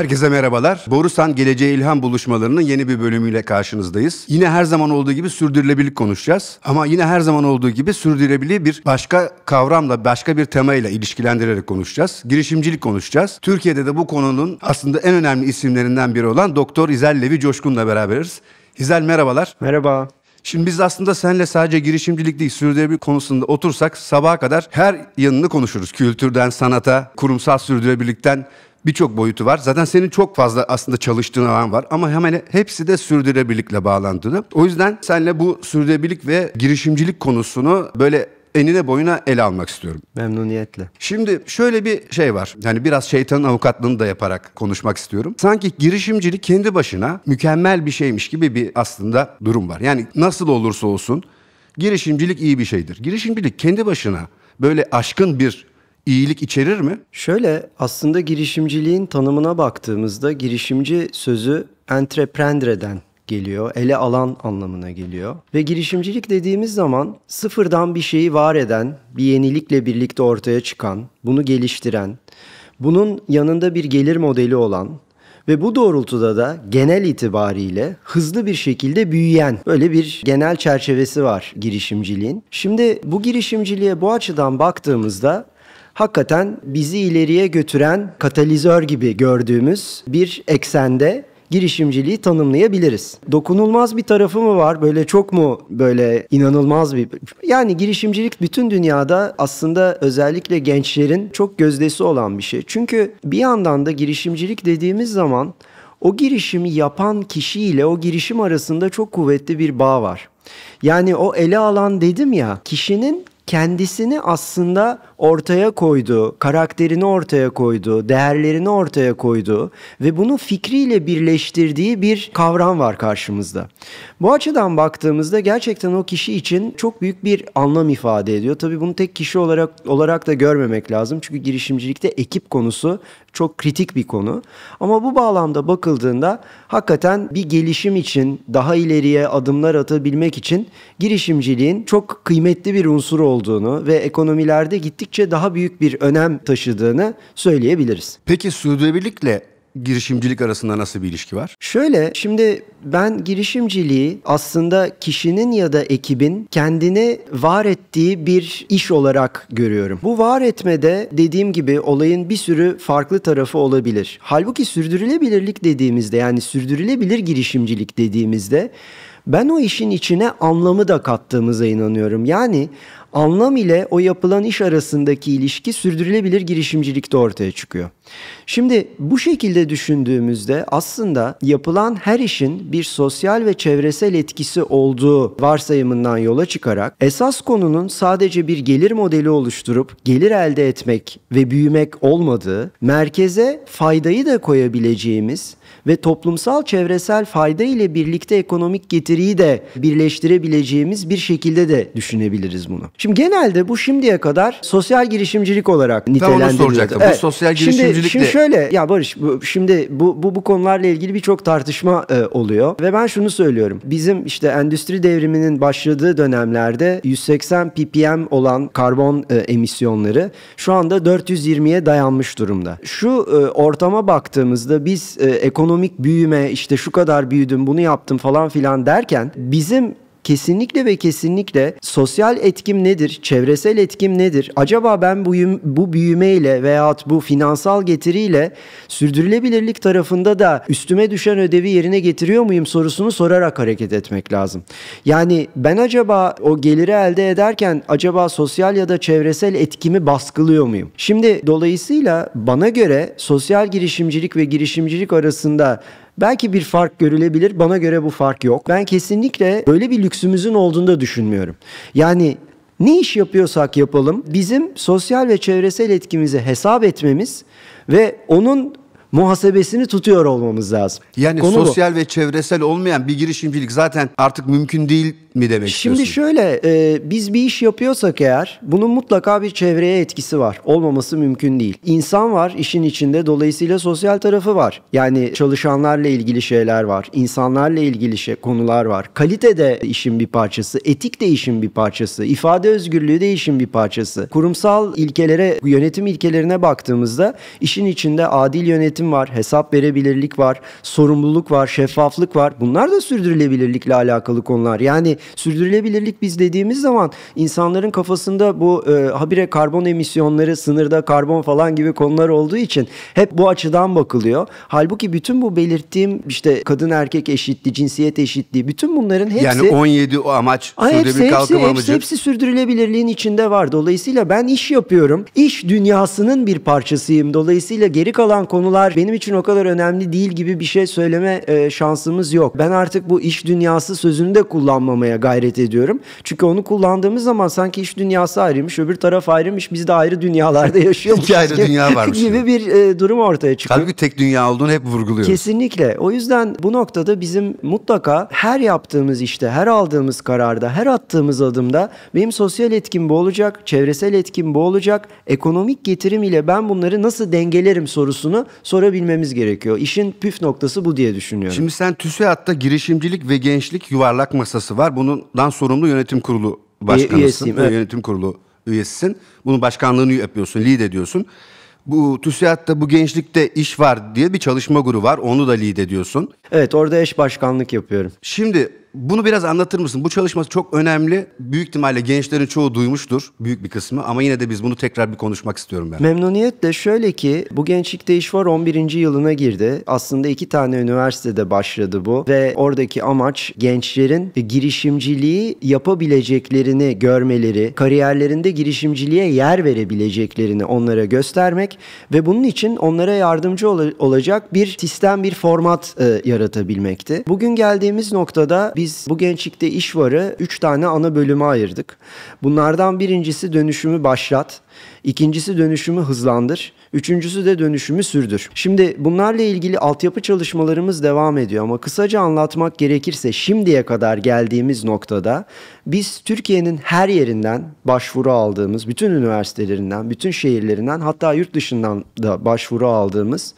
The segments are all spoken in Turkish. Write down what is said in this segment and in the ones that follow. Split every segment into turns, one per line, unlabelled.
Herkese merhabalar. Borusan Geleceğe İlham Buluşmalarının yeni bir bölümüyle karşınızdayız. Yine her zaman olduğu gibi sürdürülebilirlik konuşacağız. Ama yine her zaman olduğu gibi sürdürülebilirliği bir başka kavramla, başka bir temayla ilişkilendirerek konuşacağız. Girişimcilik konuşacağız. Türkiye'de de bu konunun aslında en önemli isimlerinden biri olan Doktor İzel Levi Coşkun'la beraberiz. İzel merhabalar. Merhaba. Şimdi biz aslında seninle sadece girişimcilik değil, sürdürülebilir konusunda otursak sabaha kadar her yanını konuşuruz. Kültürden sanata, kurumsal sürdürülebilirlikten birçok boyutu var. Zaten senin çok fazla aslında çalıştığın alan var ama hemen hepsi de sürdürülebilirlikle bağlantılı. O yüzden seninle bu sürdürülebilirlik ve girişimcilik konusunu böyle enine boyuna ele almak istiyorum. Memnuniyetle. Şimdi şöyle bir şey var. Yani biraz şeytanın avukatlığını da yaparak konuşmak istiyorum. Sanki girişimcilik kendi başına mükemmel bir şeymiş gibi bir aslında durum var. Yani nasıl olursa olsun girişimcilik iyi bir şeydir. Girişimcilik kendi başına böyle aşkın bir iyilik içerir mi? Şöyle aslında
girişimciliğin tanımına baktığımızda girişimci sözü entreprender'den geliyor, ele alan anlamına geliyor. Ve girişimcilik dediğimiz zaman sıfırdan bir şeyi var eden, bir yenilikle birlikte ortaya çıkan, bunu geliştiren, bunun yanında bir gelir modeli olan, ve bu doğrultuda da genel itibariyle hızlı bir şekilde büyüyen böyle bir genel çerçevesi var girişimciliğin. Şimdi bu girişimciliğe bu açıdan baktığımızda hakikaten bizi ileriye götüren katalizör gibi gördüğümüz bir eksende girişimciliği tanımlayabiliriz. Dokunulmaz bir tarafı mı var? Böyle çok mu böyle inanılmaz bir Yani girişimcilik bütün dünyada aslında özellikle gençlerin çok gözdesi olan bir şey. Çünkü bir yandan da girişimcilik dediğimiz zaman o girişimi yapan kişiyle o girişim arasında çok kuvvetli bir bağ var. Yani o ele alan dedim ya kişinin kendisini aslında ortaya koydu, karakterini ortaya koydu, değerlerini ortaya koydu ve bunu fikriyle birleştirdiği bir kavram var karşımızda. Bu açıdan baktığımızda gerçekten o kişi için çok büyük bir anlam ifade ediyor. Tabii bunu tek kişi olarak olarak da görmemek lazım. Çünkü girişimcilikte ekip konusu çok kritik bir konu. Ama bu bağlamda bakıldığında hakikaten bir gelişim için daha ileriye adımlar atabilmek için girişimciliğin çok kıymetli bir unsur olduğunu ve ekonomilerde gittikçe daha büyük bir önem taşıdığını söyleyebiliriz.
Peki sürdürülebilirlikle girişimcilik arasında nasıl bir ilişki var?
Şöyle şimdi ben girişimciliği aslında kişinin ya da ekibin kendini var ettiği bir iş olarak görüyorum. Bu var etmede dediğim gibi olayın bir sürü farklı tarafı olabilir. Halbuki sürdürülebilirlik dediğimizde yani sürdürülebilir girişimcilik dediğimizde ben o işin içine anlamı da kattığımıza inanıyorum. Yani anlam ile o yapılan iş arasındaki ilişki sürdürülebilir girişimcilikte ortaya çıkıyor. Şimdi bu şekilde düşündüğümüzde aslında yapılan her işin bir sosyal ve çevresel etkisi olduğu varsayımından yola çıkarak esas konunun sadece bir gelir modeli oluşturup gelir elde etmek ve büyümek olmadığı, merkeze faydayı da koyabileceğimiz ve toplumsal çevresel fayda ile birlikte ekonomik getiriyi de birleştirebileceğimiz bir şekilde de düşünebiliriz bunu. Şimdi genelde bu şimdiye kadar sosyal girişimcilik olarak nitelendiriliyordu. Tam onu soracaktım. Evet. Bu sosyal girişimcilik şimdi, şimdi şöyle ya Barış bu, şimdi bu, bu bu konularla ilgili birçok tartışma e, oluyor ve ben şunu söylüyorum. Bizim işte endüstri devriminin başladığı dönemlerde 180 ppm olan karbon e, emisyonları şu anda 420'ye dayanmış durumda. Şu e, ortama baktığımızda biz e, ekonomik büyüme işte şu kadar büyüdüm bunu yaptım falan filan derken bizim kesinlikle ve kesinlikle sosyal etkim nedir, çevresel etkim nedir? Acaba ben bu, bu büyümeyle veyahut bu finansal getiriyle sürdürülebilirlik tarafında da üstüme düşen ödevi yerine getiriyor muyum sorusunu sorarak hareket etmek lazım. Yani ben acaba o geliri elde ederken acaba sosyal ya da çevresel etkimi baskılıyor muyum? Şimdi dolayısıyla bana göre sosyal girişimcilik ve girişimcilik arasında Belki bir fark görülebilir. Bana göre bu fark yok. Ben kesinlikle böyle bir lüksümüzün olduğunu da düşünmüyorum. Yani ne iş yapıyorsak yapalım bizim sosyal ve çevresel etkimizi hesap etmemiz ve onun muhasebesini tutuyor olmamız lazım. Yani Konu sosyal
bu. ve çevresel olmayan bir girişimcilik zaten artık mümkün değil mi demek Şimdi
istiyorsun? şöyle e, biz bir iş yapıyorsak eğer bunun mutlaka bir çevreye etkisi var. Olmaması mümkün değil. İnsan var işin içinde dolayısıyla sosyal tarafı var. Yani çalışanlarla ilgili şeyler var. insanlarla ilgili şey, konular var. Kalite de işin bir parçası. Etik de işin bir parçası. ifade özgürlüğü de işin bir parçası. Kurumsal ilkelere, yönetim ilkelerine baktığımızda işin içinde adil yönetim denetim var, hesap verebilirlik var, sorumluluk var, şeffaflık var. Bunlar da sürdürülebilirlikle alakalı konular. Yani sürdürülebilirlik biz dediğimiz zaman insanların kafasında bu e, habire karbon emisyonları, sınırda karbon falan gibi konular olduğu için hep bu açıdan bakılıyor. Halbuki bütün bu belirttiğim işte kadın erkek eşitliği, cinsiyet eşitliği bütün bunların hepsi... Yani 17
o amaç, Aa, sürdürülebilir hepsi, kalkınma hepsi, Hepsi
sürdürülebilirliğin içinde var. Dolayısıyla ben iş yapıyorum. İş dünyasının bir parçasıyım. Dolayısıyla geri kalan konular değer benim için o kadar önemli değil gibi bir şey söyleme e, şansımız yok. Ben artık bu iş dünyası sözünü de kullanmamaya gayret ediyorum. Çünkü onu kullandığımız zaman sanki iş dünyası ayrıymış, öbür taraf ayrıymış, biz de ayrı dünyalarda yaşıyoruz. İki ayrı dünya varmış. Gibi
bir e, durum ortaya çıkıyor. Halbuki tek dünya olduğunu hep vurguluyor.
Kesinlikle. O yüzden bu noktada bizim mutlaka her yaptığımız işte, her aldığımız kararda, her attığımız adımda benim sosyal etkim bu olacak, çevresel etkim bu olacak, ekonomik getirim ile ben bunları nasıl dengelerim sorusunu sor yorabilmemiz gerekiyor. İşin püf noktası bu diye düşünüyorum.
Şimdi sen TÜSİAD'da girişimcilik ve gençlik yuvarlak masası var. Bundan sorumlu yönetim kurulu başkanısın. Üyesiyim, evet. Yönetim kurulu üyesisin. Bunun başkanlığını yapıyorsun, lead ediyorsun. Bu TÜSİAD'da bu gençlikte iş var diye bir çalışma grubu var. Onu da lead ediyorsun. Evet orada eş başkanlık yapıyorum. Şimdi bunu biraz anlatır mısın? Bu çalışma çok önemli. Büyük ihtimalle gençlerin çoğu duymuştur. Büyük bir kısmı ama yine de biz bunu tekrar bir konuşmak istiyorum ben.
Memnuniyetle şöyle ki bu gençlikte iş var 11. yılına girdi. Aslında iki tane üniversitede başladı bu ve oradaki amaç gençlerin girişimciliği yapabileceklerini görmeleri, kariyerlerinde girişimciliğe yer verebileceklerini onlara göstermek ve bunun için onlara yardımcı ol- olacak bir sistem, bir format e, yaratabilmekti. Bugün geldiğimiz noktada biz bu gençlikte iş varı 3 tane ana bölüme ayırdık. Bunlardan birincisi dönüşümü başlat. İkincisi dönüşümü hızlandır. Üçüncüsü de dönüşümü sürdür. Şimdi bunlarla ilgili altyapı çalışmalarımız devam ediyor ama kısaca anlatmak gerekirse şimdiye kadar geldiğimiz noktada biz Türkiye'nin her yerinden başvuru aldığımız, bütün üniversitelerinden, bütün şehirlerinden hatta yurt dışından da başvuru aldığımız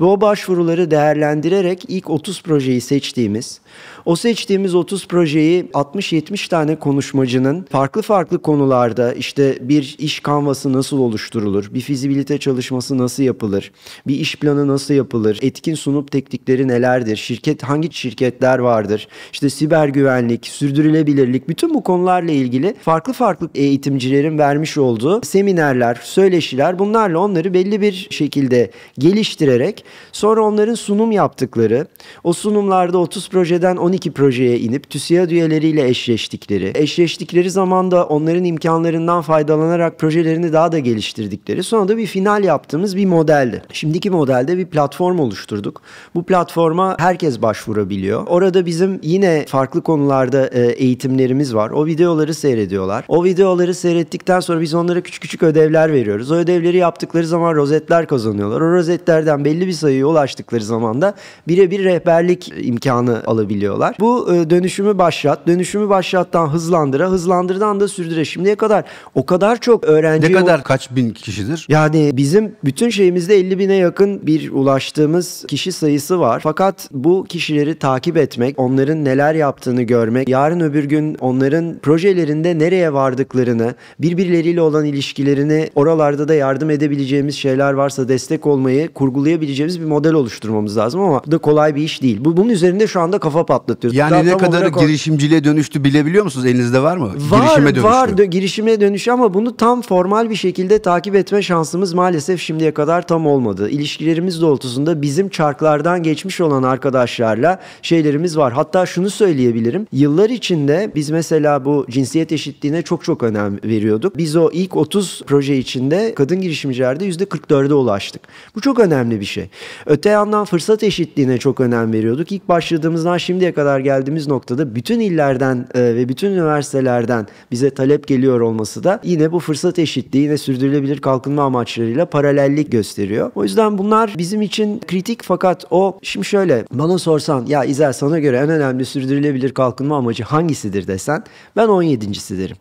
ve o başvuruları değerlendirerek ilk 30 projeyi seçtiğimiz, o seçtiğimiz 30 projeyi 60-70 tane konuşmacının farklı farklı konularda işte bir iş kanvasını nasıl oluşturulur? Bir fizibilite çalışması nasıl yapılır? Bir iş planı nasıl yapılır? Etkin sunup teknikleri nelerdir? Şirket hangi şirketler vardır? işte siber güvenlik, sürdürülebilirlik bütün bu konularla ilgili farklı farklı eğitimcilerin vermiş olduğu seminerler, söyleşiler bunlarla onları belli bir şekilde geliştirerek sonra onların sunum yaptıkları, o sunumlarda 30 projeden 12 projeye inip TÜSİAD üyeleriyle eşleştikleri, eşleştikleri zamanda onların imkanlarından faydalanarak projelerini daha da da geliştirdikleri sonra da bir final yaptığımız bir modeldi. Şimdiki modelde bir platform oluşturduk. Bu platforma herkes başvurabiliyor. Orada bizim yine farklı konularda e, eğitimlerimiz var. O videoları seyrediyorlar. O videoları seyrettikten sonra biz onlara küçük küçük ödevler veriyoruz. O ödevleri yaptıkları zaman rozetler kazanıyorlar. O rozetlerden belli bir sayıya ulaştıkları zaman da birebir rehberlik imkanı alabiliyorlar. Bu e, dönüşümü başlat. Dönüşümü başlattan hızlandıra, hızlandırdan da sürdüre. Şimdiye kadar o kadar çok öğrenci ne kadar kaç bin kişidir? Yani bizim bütün şeyimizde 50 bine yakın bir ulaştığımız kişi sayısı var. Fakat bu kişileri takip etmek, onların neler yaptığını görmek, yarın öbür gün onların projelerinde nereye vardıklarını, birbirleriyle olan ilişkilerini, oralarda da yardım edebileceğimiz şeyler varsa destek olmayı kurgulayabileceğimiz bir model oluşturmamız lazım ama bu da kolay bir iş değil. Bu bunun üzerinde şu anda kafa patlatıyoruz. Yani Daha ne kadarı
girişimciliğe dönüştü bilebiliyor musunuz? Elinizde var mı? Var, girişime dönüştü. var.
Dö- girişime dönüşü ama bunu tam formal bir şekilde şekilde takip etme şansımız maalesef şimdiye kadar tam olmadı. İlişkilerimiz doğrultusunda bizim çarklardan geçmiş olan arkadaşlarla şeylerimiz var. Hatta şunu söyleyebilirim. Yıllar içinde biz mesela bu cinsiyet eşitliğine çok çok önem veriyorduk. Biz o ilk 30 proje içinde kadın girişimcilerde %44'e ulaştık. Bu çok önemli bir şey. Öte yandan fırsat eşitliğine çok önem veriyorduk. İlk başladığımızdan şimdiye kadar geldiğimiz noktada bütün illerden e, ve bütün üniversitelerden bize talep geliyor olması da yine bu fırsat eşitliği yine sürdürülebilir kalkınma amaçlarıyla paralellik gösteriyor. O yüzden bunlar bizim için kritik fakat o şimdi şöyle bana sorsan ya İzel sana göre en önemli sürdürülebilir kalkınma amacı hangisidir desen ben 17.si derim.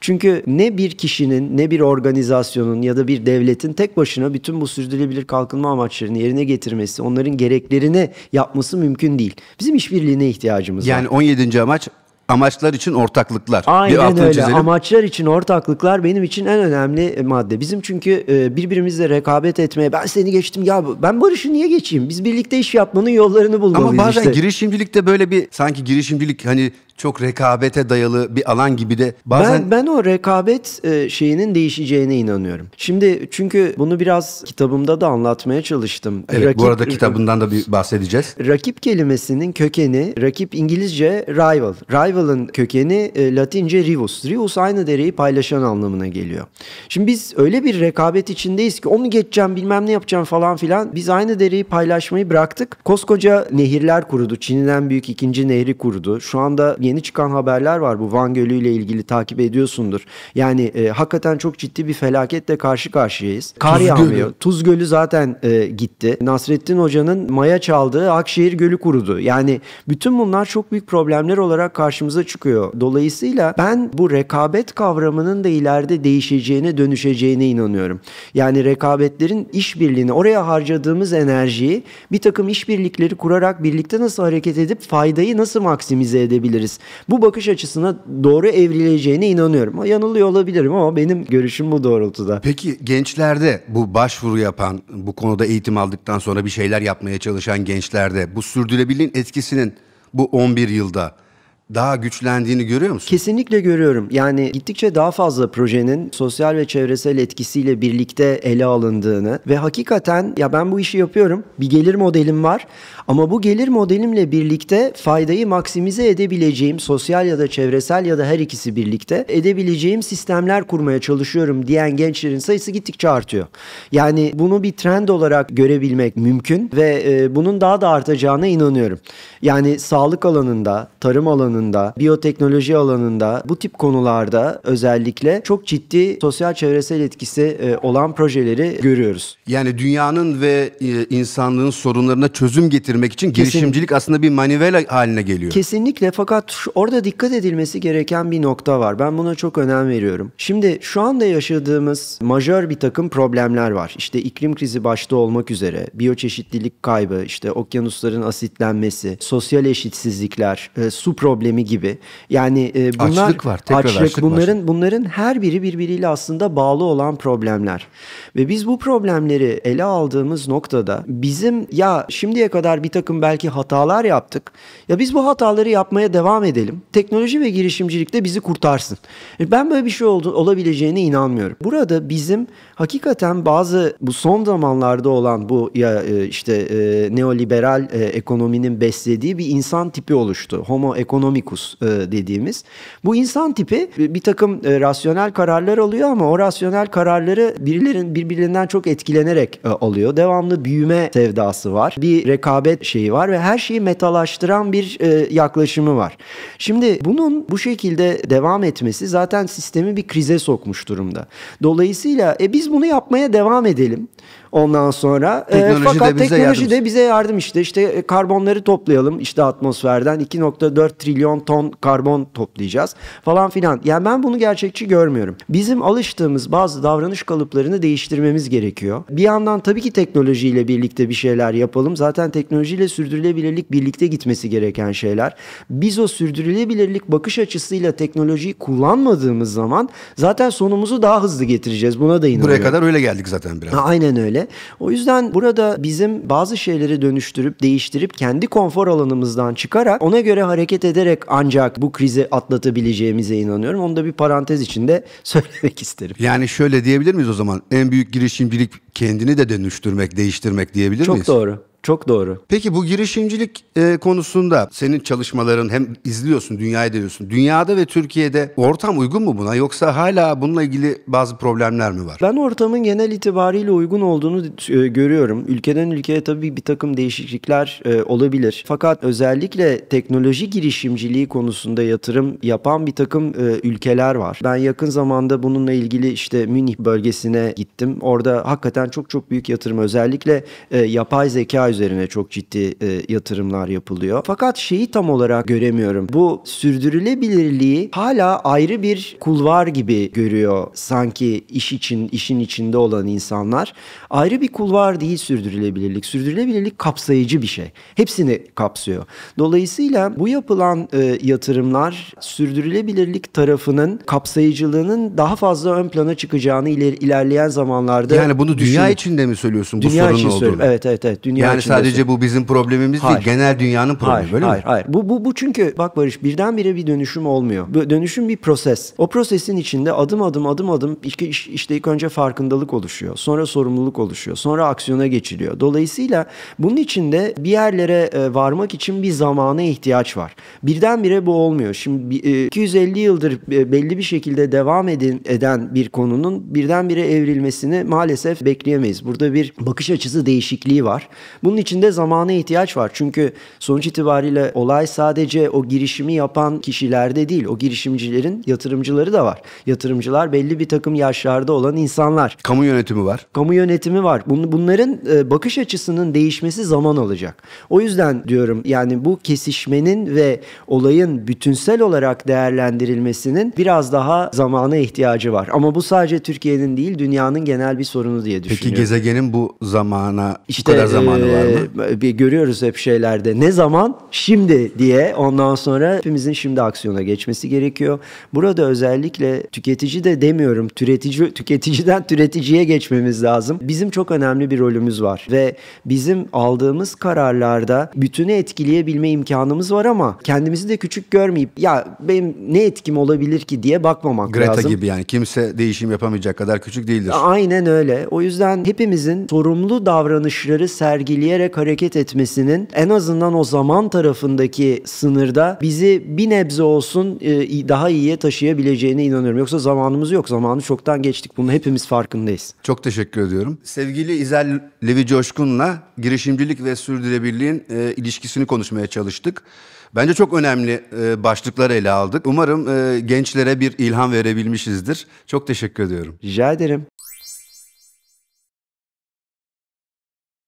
Çünkü ne bir kişinin ne bir organizasyonun ya da bir devletin tek başına bütün bu sürdürülebilir kalkınma amaçlarını yerine getirmesi, onların gereklerini yapması mümkün değil. Bizim işbirliğine ihtiyacımız yani
var. Yani 17. amaç Amaçlar için ortaklıklar. Aynen bir öyle. Çizelim.
Amaçlar için ortaklıklar benim için en önemli madde. Bizim çünkü e, birbirimizle rekabet etmeye ben seni geçtim ya ben Barış'ı niye geçeyim? Biz birlikte iş yapmanın yollarını bulmalıyız Ama bazen işte.
girişimcilikte böyle bir sanki girişimcilik hani çok rekabete dayalı bir alan gibi de bazen... Ben, ben o rekabet
e, şeyinin değişeceğine inanıyorum. Şimdi çünkü bunu biraz kitabımda da anlatmaya çalıştım. Evet rakip, bu arada kitabından da bir bahsedeceğiz. Rakip kelimesinin kökeni, rakip İngilizce rival. Rival'ın kökeni e, Latince rivus. Rivus aynı dereyi paylaşan anlamına geliyor. Şimdi biz öyle bir rekabet içindeyiz ki onu geçeceğim bilmem ne yapacağım falan filan. Biz aynı dereyi paylaşmayı bıraktık. Koskoca nehirler kurudu. Çin'den büyük ikinci nehri kurudu. Şu anda yeni çıkan haberler var bu Van Gölü ile ilgili takip ediyorsundur. Yani e, hakikaten çok ciddi bir felaketle karşı karşıyayız. Kar Tuz yağmıyor. Gölü. Tuz Gölü zaten e, gitti. Nasrettin Hoca'nın maya çaldığı Akşehir Gölü kurudu. Yani bütün bunlar çok büyük problemler olarak karşımıza çıkıyor. Dolayısıyla ben bu rekabet kavramının da ileride değişeceğine, dönüşeceğine inanıyorum. Yani rekabetlerin işbirliğini, oraya harcadığımız enerjiyi bir takım işbirlikleri kurarak birlikte nasıl hareket edip faydayı nasıl maksimize edebiliriz? Bu bakış açısına doğru evrileceğine inanıyorum. Yanılıyor olabilirim ama
benim görüşüm bu doğrultuda. Peki gençlerde bu başvuru yapan, bu konuda eğitim aldıktan sonra bir şeyler yapmaya çalışan gençlerde bu sürdürülebilirliğin etkisinin bu 11 yılda daha güçlendiğini görüyor musun? Kesinlikle görüyorum. Yani gittikçe daha fazla projenin
sosyal ve çevresel etkisiyle birlikte ele alındığını ve hakikaten ya ben bu işi yapıyorum. Bir gelir modelim var ama bu gelir modelimle birlikte faydayı maksimize edebileceğim sosyal ya da çevresel ya da her ikisi birlikte edebileceğim sistemler kurmaya çalışıyorum diyen gençlerin sayısı gittikçe artıyor. Yani bunu bir trend olarak görebilmek mümkün ve e, bunun daha da artacağına inanıyorum. Yani sağlık alanında, tarım alanında alanında, biyoteknoloji alanında bu tip konularda özellikle çok ciddi sosyal çevresel etkisi e, olan projeleri görüyoruz.
Yani dünyanın ve e, insanlığın sorunlarına çözüm getirmek için Kesin, girişimcilik aslında bir manivela haline geliyor. Kesinlikle
fakat orada dikkat edilmesi gereken bir nokta var. Ben buna çok önem veriyorum. Şimdi şu anda yaşadığımız majör bir takım problemler var. İşte iklim krizi başta olmak üzere, biyoçeşitlilik kaybı, işte okyanusların asitlenmesi, sosyal eşitsizlikler, e, su problemi problemi gibi. Yani e, bunlar açlık var, tekrar açlık, açlık bunların var. bunların her biri birbiriyle aslında bağlı olan problemler. Ve biz bu problemleri ele aldığımız noktada bizim ya şimdiye kadar bir takım belki hatalar yaptık. Ya biz bu hataları yapmaya devam edelim. Teknoloji ve girişimcilik de bizi kurtarsın. E, ben böyle bir şey oldu, olabileceğine inanmıyorum. Burada bizim hakikaten bazı bu son zamanlarda olan bu ya e, işte e, neoliberal e, ekonominin beslediği bir insan tipi oluştu. Homo ekonomik comicus e, dediğimiz. Bu insan tipi e, bir takım e, rasyonel kararlar alıyor ama o rasyonel kararları birilerin birbirinden çok etkilenerek alıyor. Devamlı büyüme sevdası var. Bir rekabet şeyi var ve her şeyi metalaştıran bir yaklaşımı var. Şimdi bunun bu şekilde devam etmesi zaten sistemi bir krize sokmuş durumda. Dolayısıyla e, biz bunu yapmaya devam edelim. Ondan sonra ee, teknoloji e, fakat de bize teknoloji yardım. de bize yardım işte. işte e, karbonları toplayalım işte atmosferden 2.4 trilyon ton karbon toplayacağız falan filan. Yani ben bunu gerçekçi görmüyorum. Bizim alıştığımız bazı davranış kalıplarını değiştirmemiz gerekiyor. Bir yandan tabii ki teknolojiyle birlikte bir şeyler yapalım. Zaten teknolojiyle sürdürülebilirlik birlikte gitmesi gereken şeyler. Biz o sürdürülebilirlik bakış açısıyla teknolojiyi kullanmadığımız zaman zaten sonumuzu daha hızlı getireceğiz. Buna da inanıyorum. Buraya kadar öyle geldik zaten biraz. aynen öyle vesaire. O yüzden burada bizim bazı şeyleri dönüştürüp değiştirip kendi konfor alanımızdan çıkarak ona göre hareket ederek ancak bu krizi atlatabileceğimize inanıyorum. Onu da bir parantez içinde söylemek isterim.
Yani şöyle diyebilir miyiz o zaman? En büyük girişimcilik kendini de dönüştürmek, değiştirmek diyebilir Çok miyiz? Çok doğru. Çok doğru. Peki bu girişimcilik e, konusunda senin çalışmaların hem izliyorsun, dünyayı deniyorsun. Dünyada ve Türkiye'de ortam uygun mu buna yoksa hala bununla ilgili bazı problemler mi var? Ben ortamın genel itibariyle uygun olduğunu e, görüyorum. Ülkeden
ülkeye tabii bir takım değişiklikler e, olabilir. Fakat özellikle teknoloji girişimciliği konusunda yatırım yapan bir takım e, ülkeler var. Ben yakın zamanda bununla ilgili işte Münih bölgesine gittim. Orada hakikaten çok çok büyük yatırım özellikle e, yapay zeka üzerine çok ciddi e, yatırımlar yapılıyor. Fakat şeyi tam olarak göremiyorum. Bu sürdürülebilirliği hala ayrı bir kulvar gibi görüyor sanki iş için işin içinde olan insanlar. Ayrı bir kulvar değil sürdürülebilirlik. Sürdürülebilirlik kapsayıcı bir şey. Hepsini kapsıyor. Dolayısıyla bu yapılan e, yatırımlar sürdürülebilirlik tarafının kapsayıcılığının daha fazla ön plana çıkacağını iler, ilerleyen zamanlarda Yani bunu dünya düşünün.
içinde mi söylüyorsun bu dünya sorunun için olduğunu? Söylüyorum. Evet evet evet. Dünya yani yani sadece bu bizim problemimiz hayır. değil, genel dünyanın problemi hayır, öyle hayır, mi? Hayır, bu, bu, bu çünkü bak
Barış birdenbire bir dönüşüm olmuyor. Bu dönüşüm bir proses. O prosesin içinde adım adım adım adım işte, işte ilk önce farkındalık oluşuyor. Sonra sorumluluk oluşuyor. Sonra aksiyona geçiliyor. Dolayısıyla bunun içinde bir yerlere e, varmak için bir zamana ihtiyaç var. Birdenbire bu olmuyor. Şimdi 250 e, yıldır e, belli bir şekilde devam edin, eden bir konunun birdenbire evrilmesini maalesef bekleyemeyiz. Burada bir bakış açısı değişikliği var. Bu bunun için de zamana ihtiyaç var. Çünkü sonuç itibariyle olay sadece o girişimi yapan kişilerde değil. O girişimcilerin yatırımcıları da var. Yatırımcılar belli bir takım yaşlarda olan insanlar. Kamu yönetimi var. Kamu yönetimi var. bunların e, bakış açısının değişmesi zaman alacak. O yüzden diyorum yani bu kesişmenin ve olayın bütünsel olarak değerlendirilmesinin biraz daha zamana ihtiyacı var. Ama bu sadece Türkiye'nin değil dünyanın genel bir sorunu diye düşünüyorum.
Peki gezegenin bu zamana işte, bu kadar zamanı e, var
ee, bir görüyoruz hep şeylerde. Ne zaman? Şimdi diye ondan sonra hepimizin şimdi aksiyona geçmesi gerekiyor. Burada özellikle tüketici de demiyorum. Türetici tüketiciden türeticiye geçmemiz lazım. Bizim çok önemli bir rolümüz var ve bizim aldığımız kararlarda bütünü etkileyebilme imkanımız var ama kendimizi de küçük görmeyip ya benim ne etkim olabilir ki diye bakmamak Greta lazım. Greta gibi
yani kimse değişim yapamayacak kadar küçük değildir.
Aynen öyle. O yüzden hepimizin sorumlu davranışları sergileye dinleyerek hareket etmesinin en azından o zaman tarafındaki sınırda bizi bir nebze olsun e, daha iyiye taşıyabileceğine inanıyorum. Yoksa zamanımız yok. Zamanı çoktan
geçtik. bunu hepimiz farkındayız. Çok teşekkür ediyorum. Sevgili İzel Levi Coşkun'la girişimcilik ve sürdürülebilirliğin e, ilişkisini konuşmaya çalıştık. Bence çok önemli e, ele aldık. Umarım e, gençlere bir ilham verebilmişizdir. Çok teşekkür ediyorum. Rica ederim.